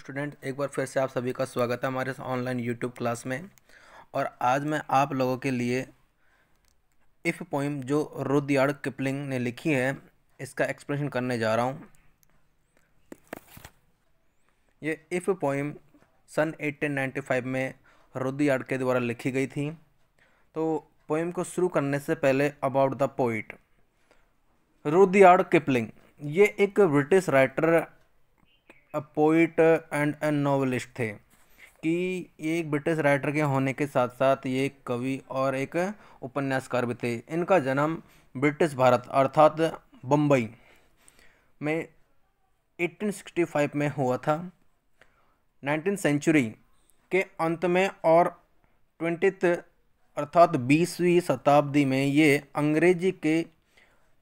student एक बार फिर से आप सभी का स्वागत है हमारे ऑनलाइन यूट्यूब क्लास में और आज मैं आप लोगों के लिए इफ़ पोइम जो रुदयार्ड किपलिंग ने लिखी है इसका एक्सप्रेशन करने जा रहा हूँ ये इफ़ पोइम सन 1895 में रुदयार्ड के द्वारा लिखी गई थी तो पोइम को शुरू करने से पहले about the poet Rudyard Kipling ये एक British writer a poet and a novelist थे कि ये एक ब्रिटिश राइटर के होने के साथ साथ ये एक कवि और एक उपन्यासकार भी थे इनका जन्म ब्रिटिश भारत अर्थात बम्बई में 1865 में हुआ था नाइनटीन सेंचुरी के अंत में और ट्वेंटी अर्थात बीसवीं शताब्दी में ये अंग्रेजी के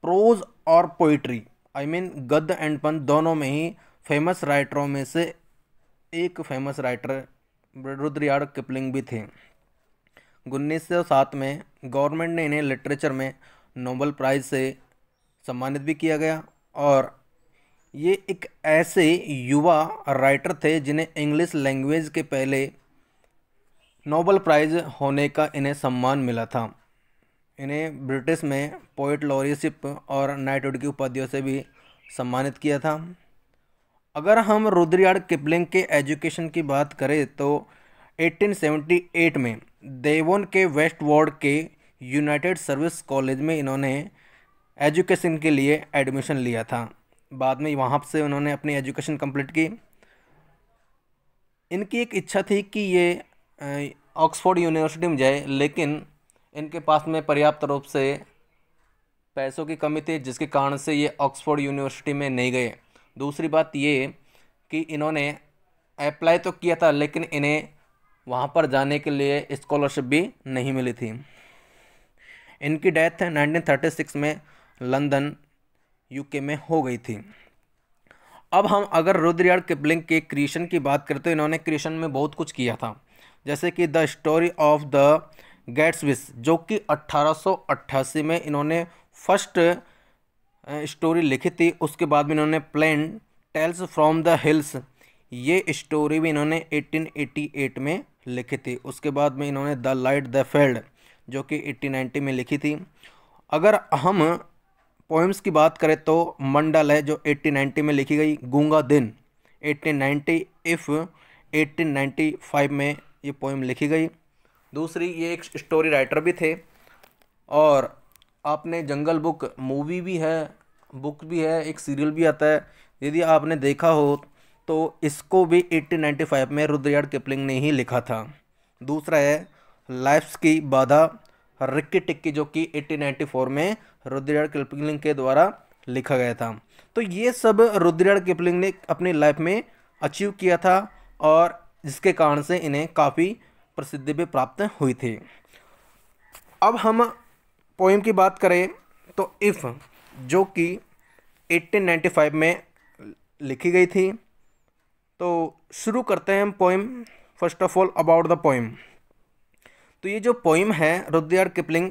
प्रोज और पोइट्री आई मीन गद्य एंड पंथ दोनों में ही फेमस राइटरों में से एक फेमस राइटर रुद्रयाड किपलिंग भी थे उन्नीस सौ सात में गवर्नमेंट ने इन्हें लिटरेचर में नोबल प्राइज़ से सम्मानित भी किया गया और ये एक ऐसे युवा राइटर थे जिन्हें इंग्लिश लैंग्वेज के पहले नोबल प्राइज़ होने का इन्हें सम्मान मिला था इन्हें ब्रिटिश में पोइट लॉरियशिप और नाइटवुड की उपाधियों से भी सम्मानित किया था अगर हम रुद्रयाड किपलिंग के एजुकेशन की बात करें तो 1878 में देवोन के वेस्ट वार्ड के यूनाइटेड सर्विस कॉलेज में इन्होंने एजुकेशन के लिए एडमिशन लिया था बाद में वहाँ से उन्होंने अपनी एजुकेशन कंप्लीट की इनकी एक इच्छा थी कि ये ऑक्सफोर्ड यूनिवर्सिटी में जाए लेकिन इनके पास में पर्याप्त रूप से पैसों की कमी थी जिसके कारण से ये ऑक्सफोर्ड यूनिवर्सिटी में नहीं गए दूसरी बात ये कि इन्होंने अप्लाई तो किया था लेकिन इन्हें वहाँ पर जाने के लिए स्कॉलरशिप भी नहीं मिली थी इनकी डेथ 1936 में लंदन यूके में हो गई थी अब हम अगर रुद्रयाड किपलिंग के क्रिएशन की बात करें तो इन्होंने क्रिएशन में बहुत कुछ किया था जैसे कि the story of the Gadsbys जो कि 1888 में इन्होंने फर्स्ट स्टोरी लिखी थी उसके बाद में इन्होंने Plain Tales from the Hills ये स्टोरी भी इन्होंने 1888 में लिखी थी उसके बाद में इन्होंने द लाइट द फेल्ड जो कि 1890 में लिखी थी अगर हम पोइम्स की बात करें तो मंडल है जो 1890 में लिखी गई गूंगा दिन 1890 इफ़ 1895 में ये पोइम लिखी गई दूसरी ये एक स्टोरी राइटर भी थे और आपने जंगल बुक मूवी भी है बुक भी है एक सीरियल भी आता है यदि आपने देखा हो तो इसको भी 1895 में रुद्रयाड किपलिंग ने ही लिखा था दूसरा है लाइफ्स की बाधा रिक्की टिक्की जो कि 1894 में रुद्रयाड किपलिंग के द्वारा लिखा गया था तो ये सब रुद्रयाड किपलिंग ने अपनी लाइफ में अचीव किया था और जिसके कारण से इन्हें काफ़ी प्रसिद्धि भी प्राप्त हुई थी अब हम पोइम की बात करें तो इफ़ जो कि 1895 में लिखी गई थी तो शुरू करते हैं हम poem first of all about the poem तो ये जो पोइम है रुद्रयार्ड किपलिंग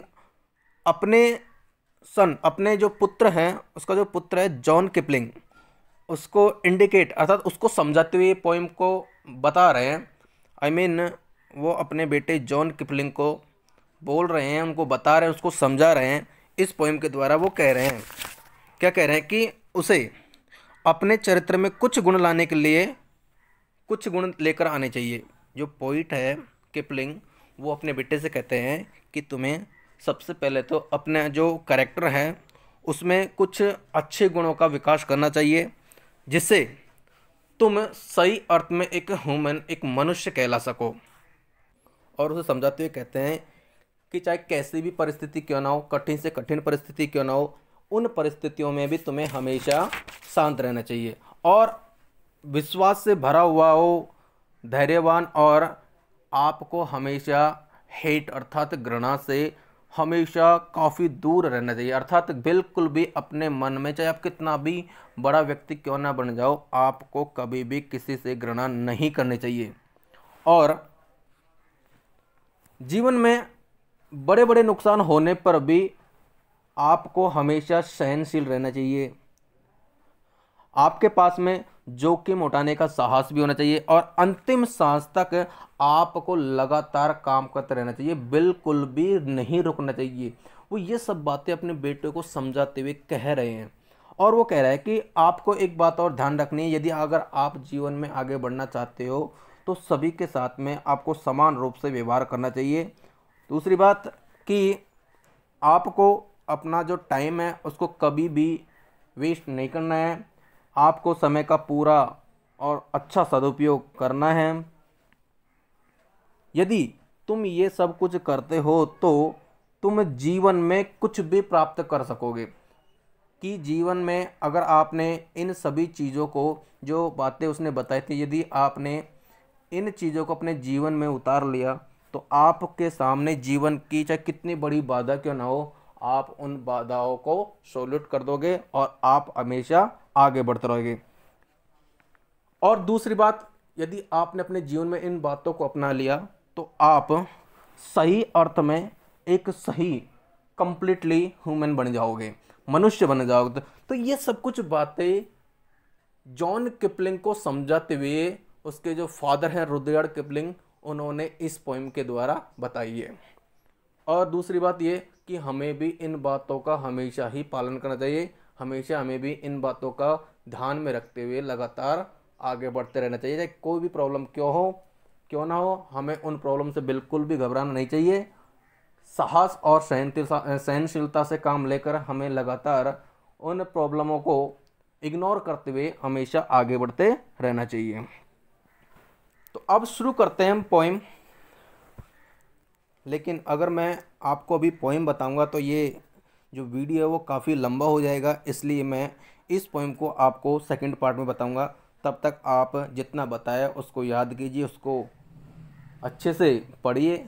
अपने सन अपने जो पुत्र हैं उसका जो पुत्र है जॉन किपलिंग उसको इंडिकेट अर्थात उसको समझाते हुए पोइम को बता रहे हैं आई I मीन mean, वो अपने बेटे जॉन किपलिंग को बोल रहे हैं उनको बता रहे हैं उसको समझा रहे हैं इस पोइम के द्वारा वो कह रहे हैं क्या कह रहे हैं कि उसे अपने चरित्र में कुछ गुण लाने के लिए कुछ गुण लेकर आने चाहिए जो पोइट है किपलिंग वो अपने बेटे से कहते हैं कि तुम्हें सबसे पहले तो अपने जो करेक्टर है उसमें कुछ अच्छे गुणों का विकास करना चाहिए जिससे तुम सही अर्थ में एक ह्यूमन एक मनुष्य कहला सको और उसे समझाते हुए कहते हैं कि चाहे कैसी भी परिस्थिति क्यों ना हो कठिन से कठिन परिस्थिति क्यों ना हो उन परिस्थितियों में भी तुम्हें हमेशा शांत रहना चाहिए और विश्वास से भरा हुआ हो धैर्यवान और आपको हमेशा हेट अर्थात घृणा से हमेशा काफ़ी दूर रहना चाहिए अर्थात बिल्कुल भी अपने मन में चाहे आप कितना भी बड़ा व्यक्ति क्यों ना बन जाओ आपको कभी भी किसी से घृणा नहीं करनी चाहिए और जीवन में बड़े बड़े नुकसान होने पर भी आपको हमेशा सहनशील रहना चाहिए आपके पास में जोखिम उठाने का साहस भी होना चाहिए और अंतिम सांस तक आपको लगातार काम करते रहना चाहिए बिल्कुल भी नहीं रुकना चाहिए वो ये सब बातें अपने बेटे को समझाते हुए कह रहे हैं और वो कह रहा है कि आपको एक बात और ध्यान रखनी है यदि अगर आप जीवन में आगे बढ़ना चाहते हो तो सभी के साथ में आपको समान रूप से व्यवहार करना चाहिए दूसरी बात कि आपको अपना जो टाइम है उसको कभी भी वेस्ट नहीं करना है आपको समय का पूरा और अच्छा सदुपयोग करना है यदि तुम ये सब कुछ करते हो तो तुम जीवन में कुछ भी प्राप्त कर सकोगे कि जीवन में अगर आपने इन सभी चीज़ों को जो बातें उसने बताई थी यदि आपने इन चीज़ों को अपने जीवन में उतार लिया तो आपके सामने जीवन की चाहे कितनी बड़ी बाधा क्यों ना हो आप उन बाधाओं को सोल्यूट कर दोगे और आप हमेशा आगे बढ़ते रहोगे और दूसरी बात यदि आपने अपने जीवन में इन बातों को अपना लिया तो आप सही अर्थ में एक सही कंप्लीटली ह्यूमन बन जाओगे मनुष्य बन जाओगे तो ये सब कुछ बातें जॉन किपलिंग को समझाते हुए उसके जो फादर हैं रुद्रयार्ड किपलिंग उन्होंने इस पोइम के द्वारा बताई है और दूसरी बात ये कि हमें भी इन बातों का हमेशा ही पालन करना चाहिए हमेशा हमें भी इन बातों का ध्यान में रखते हुए लगातार आगे बढ़ते रहना चाहिए चाहे कोई भी प्रॉब्लम क्यों हो क्यों ना हो हमें उन प्रॉब्लम से बिल्कुल भी घबराना नहीं चाहिए साहस और सहनशीलता से काम लेकर हमें लगातार उन प्रॉब्लमों को इग्नोर करते हुए हमेशा आगे बढ़ते रहना चाहिए तो अब शुरू करते हैं हम पोइम लेकिन अगर मैं आपको अभी पोइम बताऊंगा तो ये जो वीडियो है वो काफ़ी लंबा हो जाएगा इसलिए मैं इस पोइम को आपको सेकंड पार्ट में बताऊंगा तब तक आप जितना बताया उसको याद कीजिए उसको अच्छे से पढ़िए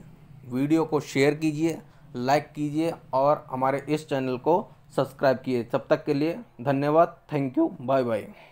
वीडियो को शेयर कीजिए लाइक कीजिए और हमारे इस चैनल को सब्सक्राइब किए तब तक के लिए धन्यवाद थैंक यू बाय बाय